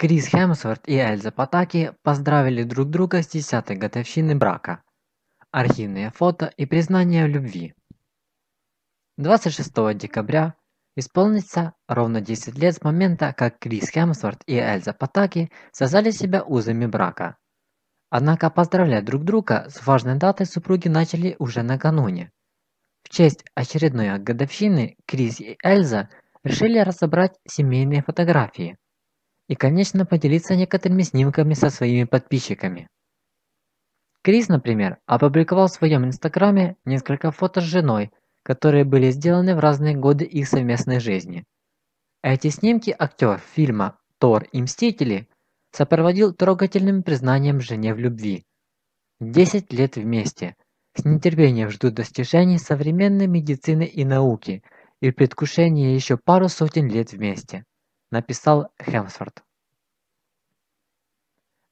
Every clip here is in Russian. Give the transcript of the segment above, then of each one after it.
Крис Хемсворт и Эльза Патаки поздравили друг друга с десятой годовщиной брака. Архивные фото и признание в любви. 26 декабря исполнится ровно 10 лет с момента, как Крис Хемсворт и Эльза Патаки создали себя узами брака. Однако поздравлять друг друга с важной датой супруги начали уже накануне. В честь очередной годовщины Крис и Эльза решили разобрать семейные фотографии – и, конечно, поделиться некоторыми снимками со своими подписчиками. Крис, например, опубликовал в своем инстаграме несколько фото с женой, которые были сделаны в разные годы их совместной жизни. Эти снимки актер фильма «Тор и Мстители» сопроводил трогательным признанием жене в любви. Десять лет вместе. С нетерпением ждут достижений современной медицины и науки и предвкушение еще пару сотен лет вместе написал Хемсворт.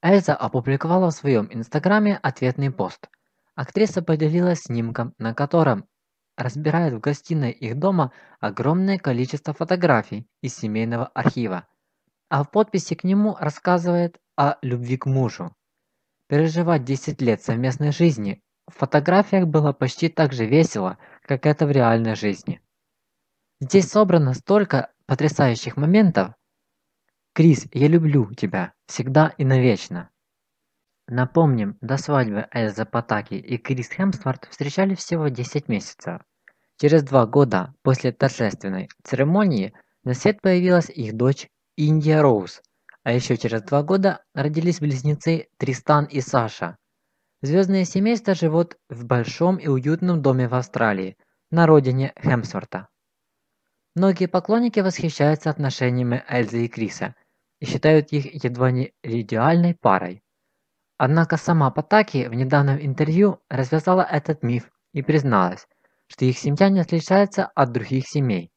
Эльза опубликовала в своем инстаграме ответный пост. Актриса поделилась снимком, на котором разбирает в гостиной их дома огромное количество фотографий из семейного архива, а в подписи к нему рассказывает о любви к мужу. Переживать 10 лет совместной жизни в фотографиях было почти так же весело, как это в реальной жизни. Здесь собрано столько потрясающих моментов. Крис, я люблю тебя всегда и навечно. Напомним, до свадьбы Эльза Патаки и Крис Хемсворт встречали всего 10 месяцев. Через два года после торжественной церемонии на свет появилась их дочь Индия Роуз, а еще через два года родились близнецы Тристан и Саша. Звездные семейства живут в большом и уютном доме в Австралии, на родине Хемсворта. Многие поклонники восхищаются отношениями Эльзы и Криса и считают их едва не идеальной парой. Однако сама Патаки в недавнем интервью развязала этот миф и призналась, что их семья не отличается от других семей.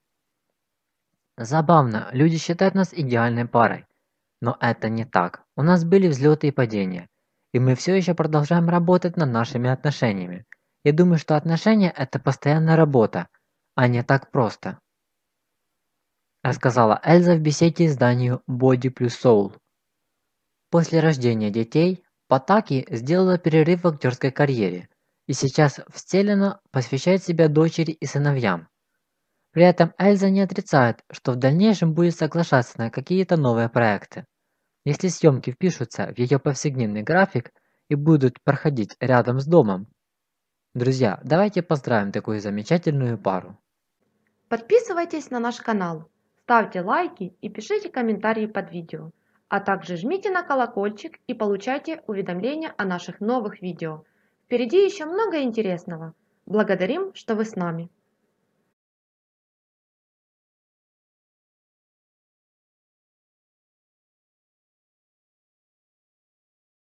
Забавно, люди считают нас идеальной парой. Но это не так. У нас были взлеты и падения. И мы все еще продолжаем работать над нашими отношениями. Я думаю, что отношения – это постоянная работа, а не так просто рассказала Эльза в беседе изданию Body Plus Soul. После рождения детей Патаки сделала перерыв в актерской карьере и сейчас всtelено посвящает себя дочери и сыновьям. При этом Эльза не отрицает, что в дальнейшем будет соглашаться на какие-то новые проекты. Если съемки впишутся в ее повседневный график и будут проходить рядом с домом. Друзья, давайте поздравим такую замечательную пару. Подписывайтесь на наш канал ставьте лайки и пишите комментарии под видео, а также жмите на колокольчик и получайте уведомления о наших новых видео. Впереди еще много интересного. Благодарим, что вы с нами!